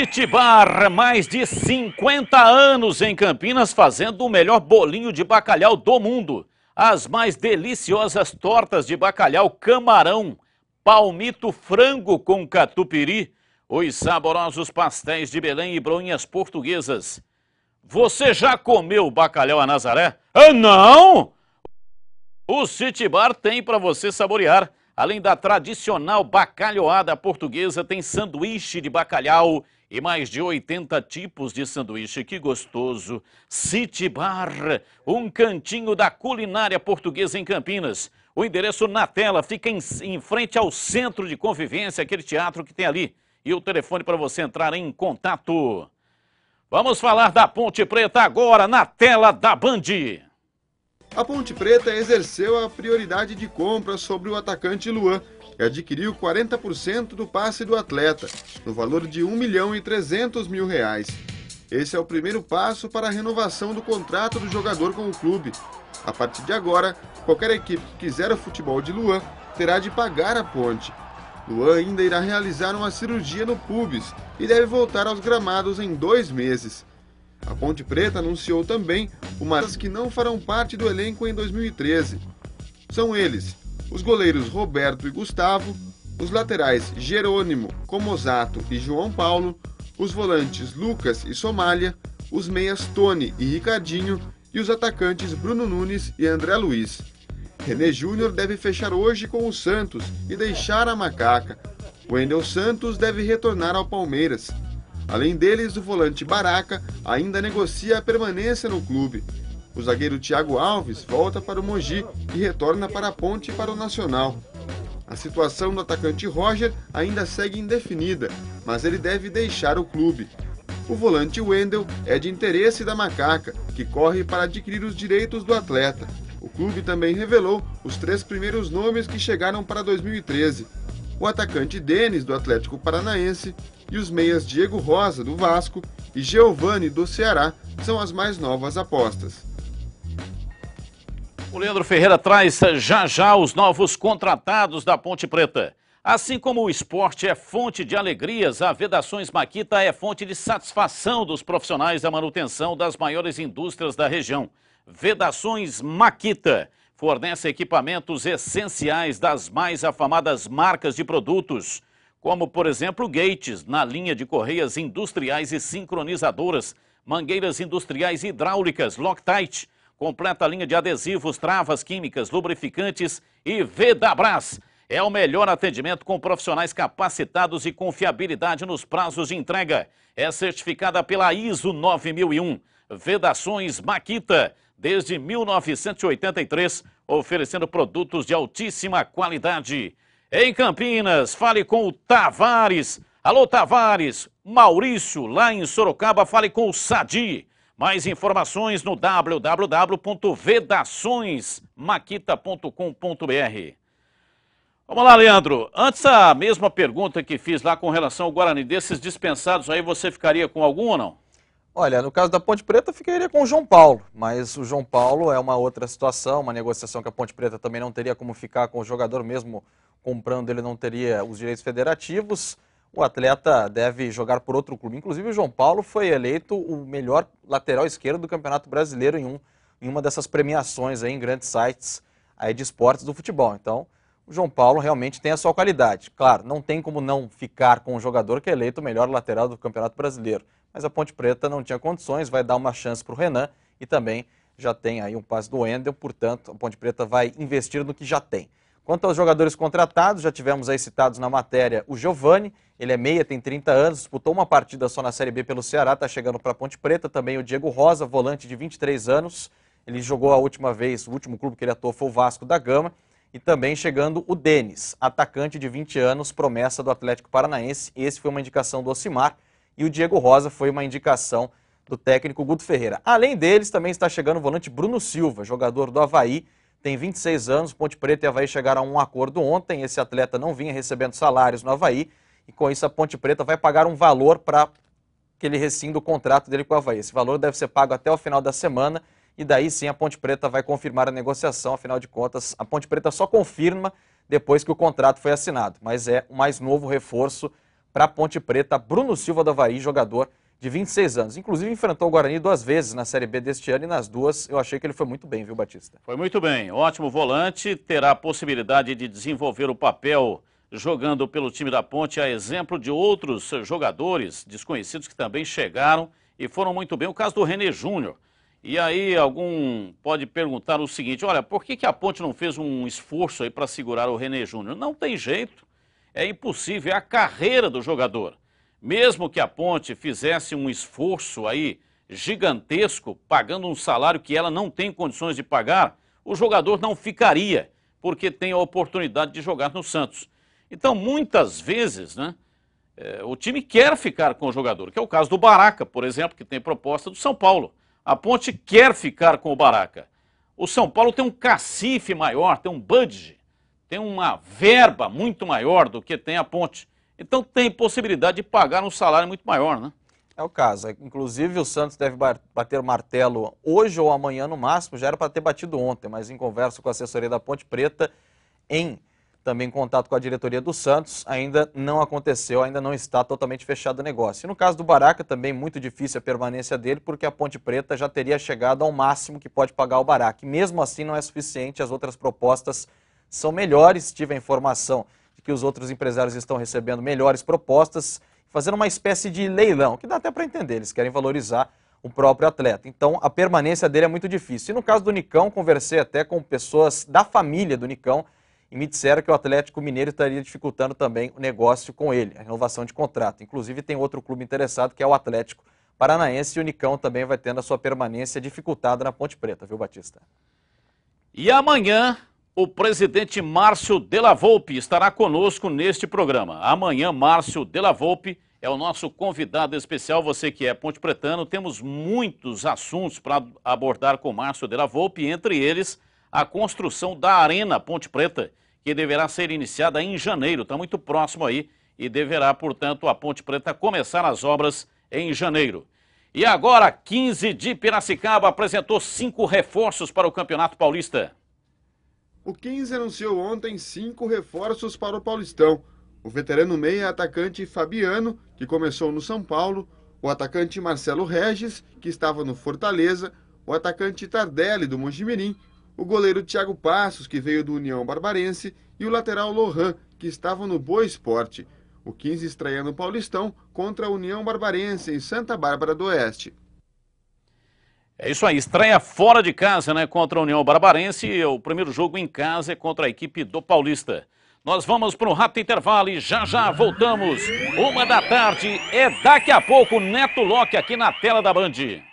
City Bar, mais de 50 anos em Campinas fazendo o melhor bolinho de bacalhau do mundo. As mais deliciosas tortas de bacalhau camarão, palmito frango com catupiry, os saborosos pastéis de Belém e bronhas portuguesas. Você já comeu bacalhau a Nazaré? Ah, não! O City Bar tem para você saborear. Além da tradicional bacalhoada portuguesa, tem sanduíche de bacalhau e mais de 80 tipos de sanduíche. Que gostoso! City Bar, um cantinho da culinária portuguesa em Campinas. O endereço na tela fica em, em frente ao Centro de Convivência, aquele teatro que tem ali. E o telefone para você entrar em contato. Vamos falar da Ponte Preta agora na tela da Band. A Ponte Preta exerceu a prioridade de compra sobre o atacante Luan e adquiriu 40% do passe do atleta, no valor de 1 milhão e 300 mil reais. Esse é o primeiro passo para a renovação do contrato do jogador com o clube. A partir de agora, qualquer equipe que quiser o futebol de Luan terá de pagar a ponte. Luan ainda irá realizar uma cirurgia no pubis e deve voltar aos gramados em dois meses. A Ponte Preta anunciou também umas que não farão parte do elenco em 2013. São eles os goleiros Roberto e Gustavo, os laterais Jerônimo, Comosato e João Paulo, os volantes Lucas e Somália, os meias Tony e Ricardinho e os atacantes Bruno Nunes e André Luiz. René Júnior deve fechar hoje com o Santos e deixar a macaca. Wendel Santos deve retornar ao Palmeiras. Além deles, o volante Baraca ainda negocia a permanência no clube. O zagueiro Thiago Alves volta para o Mogi e retorna para a Ponte para o Nacional. A situação do atacante Roger ainda segue indefinida, mas ele deve deixar o clube. O volante Wendel é de interesse da Macaca, que corre para adquirir os direitos do atleta. O clube também revelou os três primeiros nomes que chegaram para 2013: o atacante Denis, do Atlético Paranaense, e os meias Diego Rosa, do Vasco, e Giovanni, do Ceará, são as mais novas apostas. O Leandro Ferreira traz eh, já já os novos contratados da Ponte Preta. Assim como o esporte é fonte de alegrias, a Vedações Maquita é fonte de satisfação dos profissionais da manutenção das maiores indústrias da região. Vedações Maquita fornece equipamentos essenciais das mais afamadas marcas de produtos, como, por exemplo, gates na linha de correias industriais e sincronizadoras, mangueiras industriais hidráulicas, Loctite, Completa a linha de adesivos, travas químicas, lubrificantes e Vedabras. É o melhor atendimento com profissionais capacitados e confiabilidade nos prazos de entrega. É certificada pela ISO 9001. Vedações Maquita, desde 1983, oferecendo produtos de altíssima qualidade. Em Campinas, fale com o Tavares. Alô, Tavares. Maurício, lá em Sorocaba, fale com o Sadi. Mais informações no www.vedaçõesmaquita.com.br. Vamos lá, Leandro. Antes a mesma pergunta que fiz lá com relação ao Guarani, desses dispensados aí, você ficaria com algum ou não? Olha, no caso da Ponte Preta, ficaria com o João Paulo, mas o João Paulo é uma outra situação, uma negociação que a Ponte Preta também não teria como ficar com o jogador, mesmo comprando ele não teria os direitos federativos o atleta deve jogar por outro clube. Inclusive, o João Paulo foi eleito o melhor lateral esquerdo do Campeonato Brasileiro em, um, em uma dessas premiações aí, em grandes sites aí de esportes do futebol. Então, o João Paulo realmente tem a sua qualidade. Claro, não tem como não ficar com um jogador que é eleito o melhor lateral do Campeonato Brasileiro. Mas a Ponte Preta não tinha condições, vai dar uma chance para o Renan e também já tem aí um passe do Wendel, portanto, a Ponte Preta vai investir no que já tem. Quanto aos jogadores contratados, já tivemos aí citados na matéria o Giovani, ele é meia, tem 30 anos, disputou uma partida só na Série B pelo Ceará, está chegando para Ponte Preta. Também o Diego Rosa, volante de 23 anos, ele jogou a última vez, o último clube que ele atuou foi o Vasco da Gama. E também chegando o Denis, atacante de 20 anos, promessa do Atlético Paranaense. Esse foi uma indicação do Ocimar. E o Diego Rosa foi uma indicação do técnico Guto Ferreira. Além deles, também está chegando o volante Bruno Silva, jogador do Havaí, tem 26 anos. Ponte Preta e Havaí chegaram a um acordo ontem. Esse atleta não vinha recebendo salários no Havaí. E com isso, a Ponte Preta vai pagar um valor para que ele rescinda o contrato dele com o Havaí. Esse valor deve ser pago até o final da semana. E daí sim a Ponte Preta vai confirmar a negociação. Afinal de contas, a Ponte Preta só confirma depois que o contrato foi assinado. Mas é o mais novo reforço para a Ponte Preta. Bruno Silva do Havaí, jogador de 26 anos. Inclusive enfrentou o Guarani duas vezes na Série B deste ano e nas duas eu achei que ele foi muito bem, viu, Batista? Foi muito bem. Ótimo volante, terá a possibilidade de desenvolver o papel jogando pelo time da Ponte, a exemplo de outros jogadores desconhecidos que também chegaram e foram muito bem. O caso do René Júnior. E aí algum pode perguntar o seguinte, olha, por que, que a Ponte não fez um esforço aí para segurar o René Júnior? Não tem jeito, é impossível, é a carreira do jogador. Mesmo que a ponte fizesse um esforço aí gigantesco, pagando um salário que ela não tem condições de pagar, o jogador não ficaria, porque tem a oportunidade de jogar no Santos. Então, muitas vezes, né, é, o time quer ficar com o jogador, que é o caso do Baraca, por exemplo, que tem proposta do São Paulo. A ponte quer ficar com o Baraca. O São Paulo tem um cacife maior, tem um budget, tem uma verba muito maior do que tem a ponte. Então tem possibilidade de pagar um salário muito maior, né? É o caso. É, inclusive, o Santos deve bater o martelo hoje ou amanhã no máximo. Já era para ter batido ontem, mas em conversa com a assessoria da Ponte Preta, em também contato com a diretoria do Santos, ainda não aconteceu, ainda não está totalmente fechado o negócio. E no caso do Baraca, também muito difícil a permanência dele, porque a Ponte Preta já teria chegado ao máximo que pode pagar o Baraca. E mesmo assim, não é suficiente, as outras propostas são melhores, tive a informação de que os outros empresários estão recebendo melhores propostas, fazendo uma espécie de leilão, que dá até para entender, eles querem valorizar o próprio atleta. Então, a permanência dele é muito difícil. E no caso do Nicão, conversei até com pessoas da família do Nicão e me disseram que o Atlético Mineiro estaria dificultando também o negócio com ele, a renovação de contrato. Inclusive, tem outro clube interessado, que é o Atlético Paranaense, e o Nicão também vai tendo a sua permanência dificultada na Ponte Preta, viu, Batista? E amanhã o presidente Márcio Della Volpe estará conosco neste programa. Amanhã, Márcio Della Volpe é o nosso convidado especial, você que é ponte pretano. Temos muitos assuntos para abordar com Márcio Della Volpe, entre eles a construção da Arena Ponte Preta, que deverá ser iniciada em janeiro, está muito próximo aí, e deverá, portanto, a Ponte Preta começar as obras em janeiro. E agora, 15 de Piracicaba apresentou cinco reforços para o Campeonato Paulista. O 15 anunciou ontem cinco reforços para o Paulistão. O veterano meia atacante Fabiano, que começou no São Paulo, o atacante Marcelo Regis, que estava no Fortaleza, o atacante Tardelli, do Mojimirim, o goleiro Thiago Passos, que veio do União Barbarense, e o lateral Lohan, que estava no Boa Esporte. O 15 estreia no Paulistão contra a União Barbarense em Santa Bárbara do Oeste. É isso aí, estreia fora de casa, né, contra a União Barbarense. O primeiro jogo em casa é contra a equipe do Paulista. Nós vamos para um rápido intervalo e já já voltamos. Uma da tarde é daqui a pouco Neto Locke aqui na tela da Band.